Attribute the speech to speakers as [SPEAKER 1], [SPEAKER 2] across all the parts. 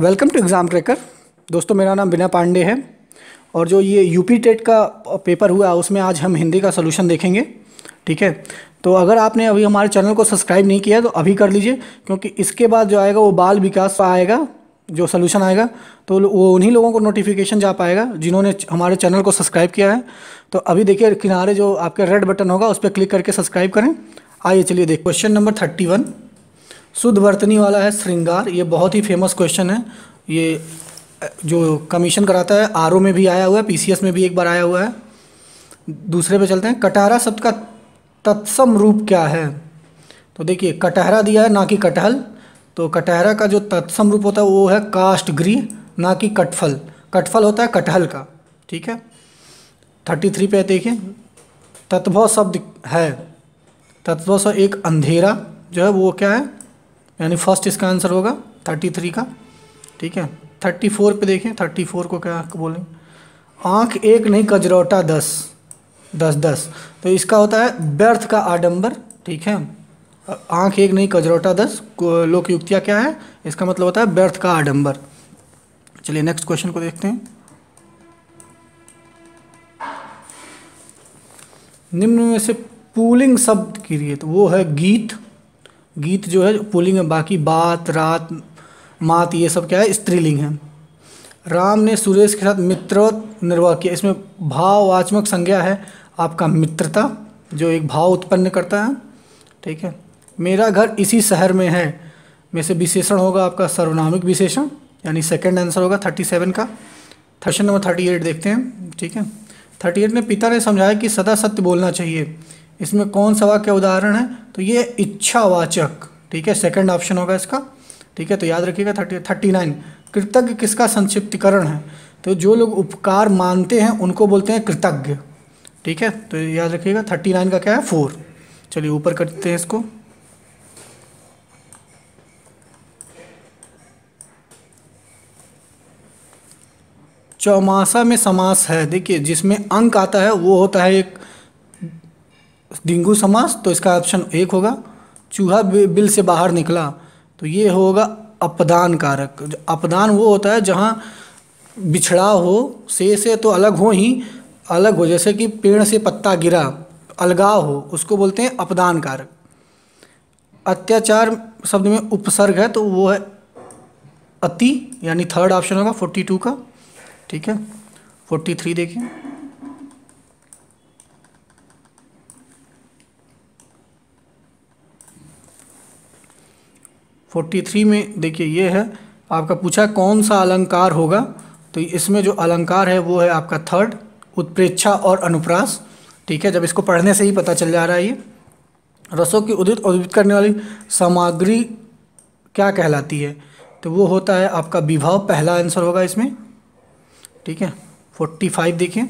[SPEAKER 1] welcome to exam tracker दोस्तों मेरा नाम बिना पांडे है और जो ये यूपी टेट का पेपर हुआ उसमें आज हम हिंदी का सोल्यूशन देखेंगे ठीक है तो अगर आपने अभी हमारे चैनल को सब्सक्राइब नहीं किया तो अभी कर लीजिए क्योंकि इसके बाद जो आएगा वो बाल विकास का आएगा जो सोल्यूशन आएगा तो वो उन्हीं लोगों को नोटिफिकेशन जा पाएगा जिन्होंने हमारे चैनल को सब्सक्राइब किया है तो अभी देखिए किनारे जो आपके रेड बटन होगा उस पर क्लिक करके सब्सक्राइब करें आइए चलिए देख क्वेश्चन नंबर थर्टी वन शुद्ध वर्तनी वाला है श्रृंगार ये बहुत ही फेमस क्वेश्चन है ये जो कमीशन कराता है आर में भी आया हुआ है पीसीएस में भी एक बार आया हुआ है दूसरे पे चलते हैं कटहरा शब्द का तत्सम रूप क्या है तो देखिए कटहरा दिया है ना कि कटहल तो कटहरा का जो तत्सम रूप होता है वो है कास्ट गृह ना कि कटफल कटफल होता है कटहल का ठीक है थर्टी थ्री पे देखिए तत्व शब्द है तत्व एक अंधेरा जो है वो क्या है यानी फर्स्ट इसका आंसर होगा थर्टी थ्री का ठीक है थर्टी फोर पे देखें थर्टी फोर को क्या बोलेंगे आँख एक नहीं कजरौटा दस दस दस तो इसका होता है बर्थ का आडंबर ठीक है आँख एक नहीं कजरौटा दस लोक युक्तियाँ क्या है इसका मतलब होता है बर्थ का आडंबर चलिए नेक्स्ट क्वेश्चन को देखते हैं निम्न में से पुलिंग शब्द की लिए तो वो है गीत गीत जो है पुलिंग है बाकी बात रात मात ये सब क्या है स्त्रीलिंग है राम ने सुरेश के साथ मित्रवत निर्वाह किया इसमें भाववाचमक संज्ञा है आपका मित्रता जो एक भाव उत्पन्न करता है ठीक है मेरा घर इसी शहर में है में से विशेषण होगा आपका सर्वनामिक विशेषण यानी सेकंड आंसर होगा थर्टी सेवन का थर्शन नंबर थर्टी एट देखते हैं ठीक है थर्टी एट में पिता ने समझाया कि सदा सत्य बोलना चाहिए इसमें कौन सा वाक्य उदाहरण है तो ये इच्छावाचक ठीक है सेकंड ऑप्शन होगा इसका ठीक है तो याद रखिएगा थर्टी थर्टी नाइन कृतज्ञ किसका संक्षिप्तीकरण है तो जो लोग उपकार मानते हैं उनको बोलते हैं कृतज्ञ ठीक है तो याद रखिएगा थर्टी नाइन का क्या है फोर चलिए ऊपर करते हैं इसको चौमासा में समास है देखिए जिसमें अंक आता है वो होता है एक डिंगू समास तो इसका ऑप्शन एक होगा चूहा बिल से बाहर निकला तो ये होगा अपदान कारक अपदान वो होता है जहाँ बिछड़ा हो से से तो अलग हो ही अलग हो जैसे कि पेड़ से पत्ता गिरा अलगाव हो उसको बोलते हैं अपदान कारक अत्याचार शब्द में उपसर्ग है तो वो है अति यानी थर्ड ऑप्शन होगा फोर्टी टू का ठीक है फोर्टी थ्री देखिए फोर्टी थ्री में देखिए ये है आपका पूछा कौन सा अलंकार होगा तो इसमें जो अलंकार है वो है आपका थर्ड उत्प्रेक्षा और अनुप्रास ठीक है जब इसको पढ़ने से ही पता चल जा रहा है ये रसों की उदित उद्भित करने वाली सामग्री क्या कहलाती है तो वो होता है आपका विभाव पहला आंसर होगा इसमें ठीक है फोर्टी फाइव देखिए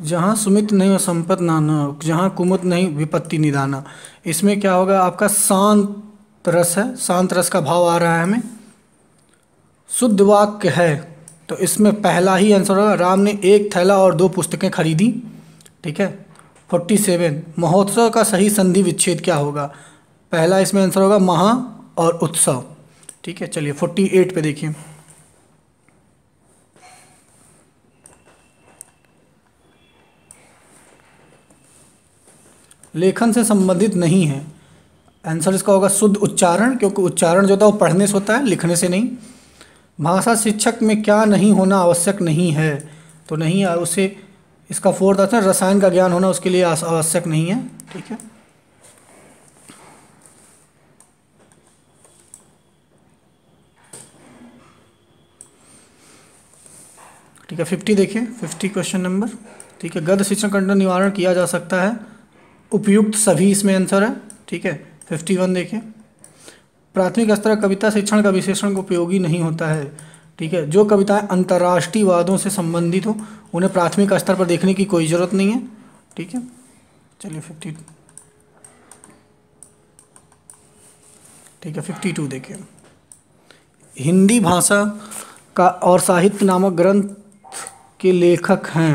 [SPEAKER 1] जहाँ सुमित नहीं हो संपत नाना जहाँ कुमुद नहीं विपत्ति निदाना इसमें क्या होगा आपका शांत रस है शांत रस का भाव आ रहा है हमें शुद्ध वाक्य है तो इसमें पहला ही आंसर होगा राम ने एक थैला और दो पुस्तकें खरीदी ठीक है फोर्टी सेवन महोत्सव का सही संधि विच्छेद क्या होगा पहला इसमें आंसर होगा महा और उत्सव ठीक है चलिए फोर्टी एट पे देखिए लेखन से संबंधित नहीं है आंसर इसका होगा शुद्ध उच्चारण क्योंकि उच्चारण जो था वो पढ़ने से होता है लिखने से नहीं भाषा शिक्षक में क्या नहीं होना आवश्यक नहीं है तो नहीं उसे इसका फोर्थ आता है रसायन का ज्ञान होना उसके लिए आवश्यक नहीं है ठीक है ठीक है फिफ्टी देखिए फिफ्टी क्वेश्चन नंबर ठीक है गद्य शिक्षण खंडन निवारण किया जा सकता है उपयुक्त सभी इसमें आंसर है ठीक है फिफ्टी वन देखिए प्राथमिक स्तर कविता शिक्षण का विशेषण उपयोगी नहीं होता है ठीक है जो कविताएं अंतर्राष्ट्रीय वादों से संबंधित हो उन्हें प्राथमिक स्तर पर देखने की कोई ज़रूरत नहीं है ठीक है चलिए फिफ्टी ठीक है फिफ्टी टू देखिए हिंदी भाषा का और साहित्य नामक ग्रंथ के लेखक हैं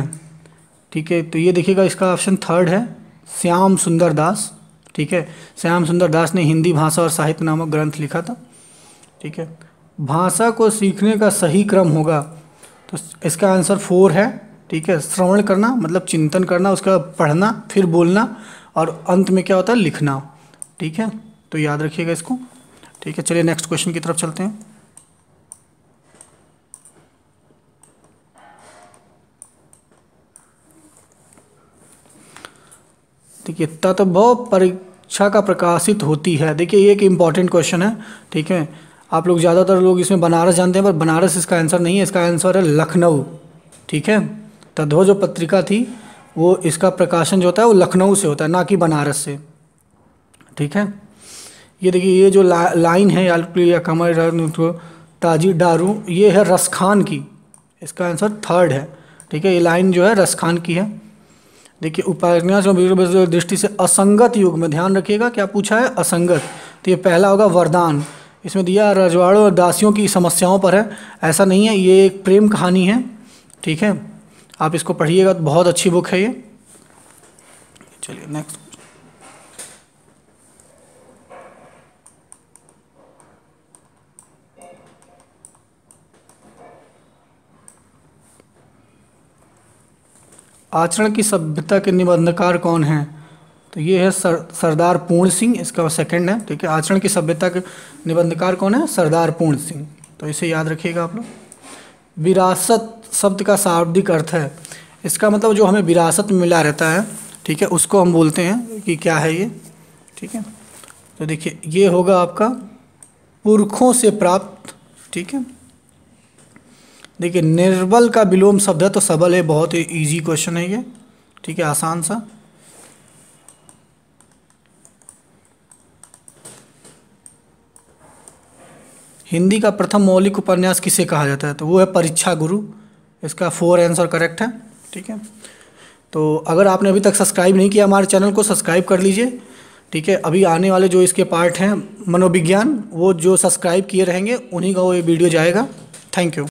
[SPEAKER 1] ठीक है तो ये देखिएगा इसका ऑप्शन थर्ड है श्याम सुंदर दास ठीक है श्याम सुंदर दास ने हिंदी भाषा और साहित्य नामक ग्रंथ लिखा था ठीक है भाषा को सीखने का सही क्रम होगा तो इसका आंसर फोर है ठीक है श्रवण करना मतलब चिंतन करना उसका पढ़ना फिर बोलना और अंत में क्या होता है लिखना ठीक है तो याद रखिएगा इसको ठीक है चलिए नेक्स्ट क्वेश्चन की तरफ चलते हैं देखिए तत्व परीक्षा का प्रकाशित होती है देखिए ये एक इम्पॉर्टेंट क्वेश्चन है ठीक है आप लोग ज़्यादातर लोग इसमें बनारस जानते हैं पर बनारस इसका आंसर नहीं है इसका आंसर है लखनऊ ठीक है तद्भव जो पत्रिका थी वो इसका प्रकाशन जो होता है वो लखनऊ से होता है ना कि बनारस से ठीक है ये देखिए ये जो ला, लाइन है या कमर तो ताजी डारू ये है रसखान की इसका आंसर थर्ड है ठीक है ये लाइन जो है रसखान की है देखिए उपन्यास दृष्टि से असंगत युग में ध्यान रखिएगा क्या पूछा है असंगत तो ये पहला होगा वरदान इसमें दिया रजवाड़ों और दासियों की समस्याओं पर है ऐसा नहीं है ये एक प्रेम कहानी है ठीक है आप इसको पढ़िएगा तो बहुत अच्छी बुक है ये चलिए नेक्स्ट आचरण की सभ्यता के निबंधकार कौन हैं तो ये है सर सरदार पूर्ण सिंह इसका सेकंड है ठीक है आचरण की सभ्यता के निबंधकार कौन है सरदार पूर्ण सिंह तो इसे याद रखिएगा आप लोग विरासत शब्द का शाब्दिक अर्थ है इसका मतलब जो हमें विरासत में मिला रहता है ठीक है उसको हम बोलते हैं कि क्या है ये ठीक है तो देखिए ये होगा आपका पुरखों से प्राप्त ठीक है देखिए निर्बल का विलोम शब्द है तो सबल है बहुत ही ईजी क्वेश्चन है ये ठीक है आसान सा हिंदी का प्रथम मौलिक उपन्यास किसे कहा जाता है तो वो है परीक्षा गुरु इसका फोर आंसर करेक्ट है ठीक है तो अगर आपने अभी तक सब्सक्राइब नहीं किया हमारे चैनल को सब्सक्राइब कर लीजिए ठीक है अभी आने वाले जो इसके पार्ट हैं मनोविज्ञान वो जो सब्सक्राइब किए रहेंगे उन्हीं का वो ये वीडियो जाएगा थैंक यू